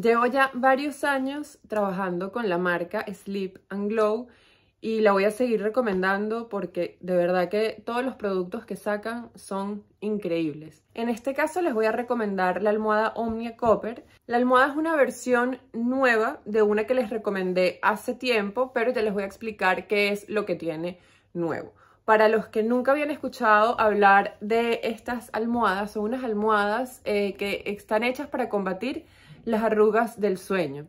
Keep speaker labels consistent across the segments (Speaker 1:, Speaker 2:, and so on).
Speaker 1: Llevo ya varios años trabajando con la marca Sleep and Glow y la voy a seguir recomendando porque de verdad que todos los productos que sacan son increíbles. En este caso les voy a recomendar la almohada Omnia Copper. La almohada es una versión nueva de una que les recomendé hace tiempo, pero ya les voy a explicar qué es lo que tiene nuevo. Para los que nunca habían escuchado hablar de estas almohadas, son unas almohadas eh, que están hechas para combatir las arrugas del sueño.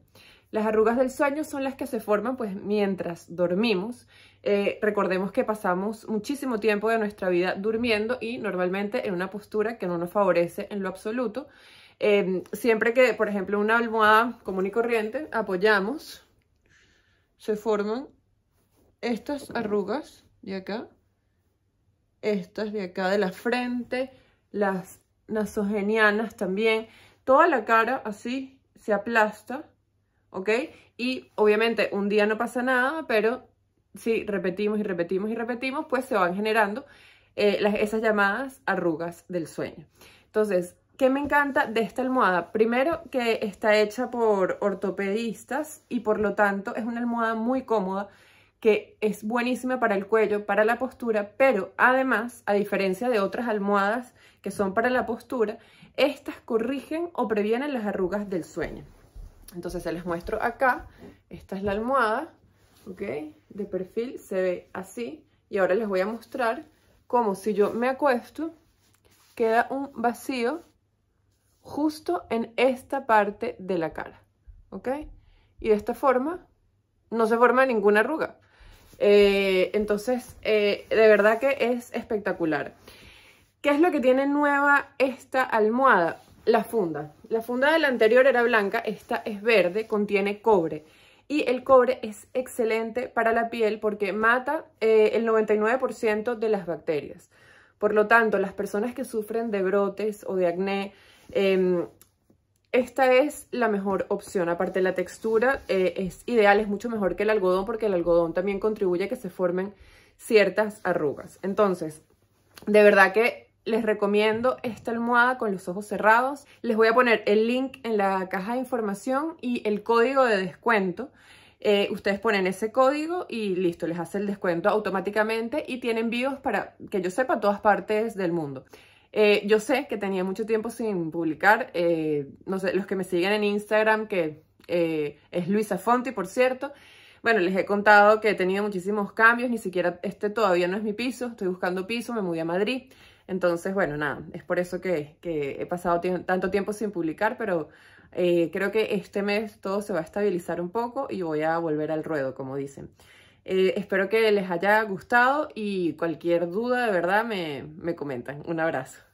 Speaker 1: Las arrugas del sueño son las que se forman pues mientras dormimos. Eh, recordemos que pasamos muchísimo tiempo de nuestra vida durmiendo y normalmente en una postura que no nos favorece en lo absoluto. Em, siempre que, por ejemplo, una almohada común y corriente apoyamos, se forman estas arrugas de acá estas de acá de la frente, las nasogenianas también. Toda la cara así se aplasta, ¿ok? Y obviamente un día no pasa nada, pero si repetimos y repetimos y repetimos, pues se van generando eh, esas llamadas arrugas del sueño. Entonces, ¿qué me encanta de esta almohada? Primero que está hecha por ortopedistas y por lo tanto es una almohada muy cómoda que es buenísima para el cuello, para la postura, pero además, a diferencia de otras almohadas que son para la postura, estas corrigen o previenen las arrugas del sueño. Entonces se les muestro acá, esta es la almohada, ¿ok? De perfil se ve así y ahora les voy a mostrar cómo si yo me acuesto, queda un vacío justo en esta parte de la cara, ¿ok? Y de esta forma no se forma ninguna arruga. Eh, entonces, eh, de verdad que es espectacular. ¿Qué es lo que tiene nueva esta almohada? La funda. La funda de la anterior era blanca, esta es verde, contiene cobre. Y el cobre es excelente para la piel porque mata eh, el 99% de las bacterias. Por lo tanto, las personas que sufren de brotes o de acné, em, esta es la mejor opción, aparte la textura eh, es ideal, es mucho mejor que el algodón porque el algodón también contribuye a que se formen ciertas arrugas. Entonces, de verdad que les recomiendo esta almohada con los ojos cerrados. Les voy a poner el link en la caja de información y el código de descuento. Eh, ustedes ponen ese código y listo, les hace el descuento automáticamente y tienen envíos para, que yo sepa, todas partes del mundo. Eh, yo sé que tenía mucho tiempo sin publicar, eh, no sé, los que me siguen en Instagram, que eh, es Luisa Fonti, por cierto, bueno, les he contado que he tenido muchísimos cambios, ni siquiera este todavía no es mi piso, estoy buscando piso, me mudé a Madrid, entonces, bueno, nada, es por eso que, que he pasado tanto tiempo sin publicar, pero creo que este mes todo se va a estabilizar un poco y voy a volver al ruedo, como dicen. Eh, espero que les haya gustado y cualquier duda de verdad me, me comentan. Un abrazo.